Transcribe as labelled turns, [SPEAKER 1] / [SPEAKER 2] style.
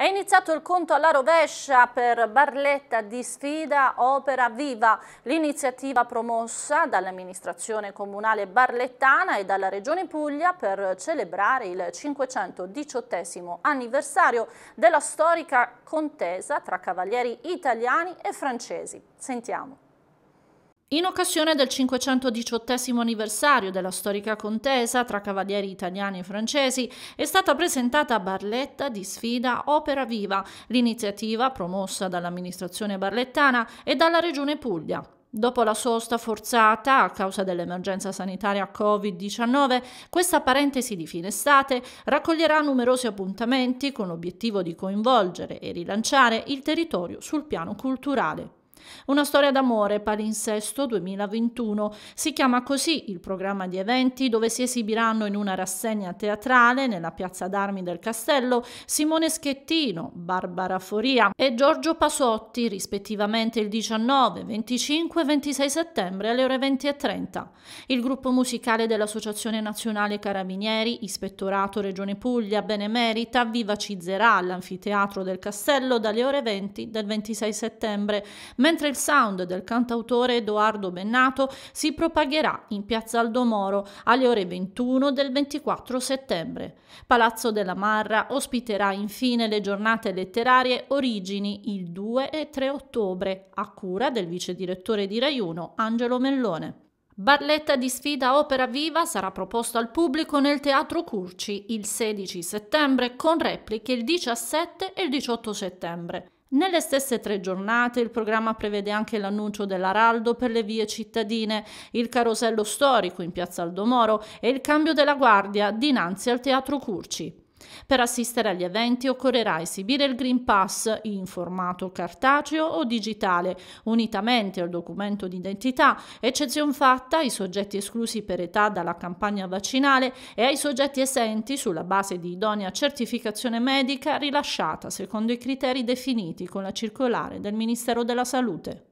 [SPEAKER 1] È iniziato il conto alla rovescia per Barletta di sfida Opera Viva, l'iniziativa promossa dall'amministrazione comunale barlettana e dalla regione Puglia per celebrare il 518 anniversario della storica contesa tra cavalieri italiani e francesi. Sentiamo. In occasione del 518 anniversario della storica contesa tra cavalieri italiani e francesi è stata presentata Barletta di sfida Opera Viva, l'iniziativa promossa dall'amministrazione barlettana e dalla regione Puglia. Dopo la sosta forzata a causa dell'emergenza sanitaria Covid-19, questa parentesi di fine estate raccoglierà numerosi appuntamenti con l'obiettivo di coinvolgere e rilanciare il territorio sul piano culturale. Una storia d'amore palinsesto 2021 si chiama così il programma di eventi dove si esibiranno in una rassegna teatrale nella piazza d'armi del castello Simone Schettino, Barbara Foria e Giorgio Pasotti rispettivamente il 19, 25 e 26 settembre alle ore 20.30. Il gruppo musicale dell'Associazione Nazionale Carabinieri, Ispettorato Regione Puglia, Benemerita, vivacizzerà all'anfiteatro del castello dalle ore 20 del 26 settembre, mentre il sound del cantautore Edoardo Bennato si propagherà in piazza Aldomoro alle ore 21 del 24 settembre. Palazzo della Marra ospiterà infine le giornate letterarie Origini il 2 e 3 ottobre, a cura del vice direttore di Raiuno Angelo Mellone. Barletta di sfida Opera Viva sarà proposto al pubblico nel Teatro Curci il 16 settembre con repliche il 17 e il 18 settembre. Nelle stesse tre giornate il programma prevede anche l'annuncio dell'Araldo per le vie cittadine, il carosello storico in piazza Aldomoro e il cambio della guardia dinanzi al Teatro Curci. Per assistere agli eventi occorrerà esibire il Green Pass in formato cartaceo o digitale, unitamente al documento d'identità, eccezion fatta ai soggetti esclusi per età dalla campagna vaccinale e ai soggetti esenti sulla base di idonea certificazione medica rilasciata secondo i criteri definiti con la circolare del Ministero della Salute.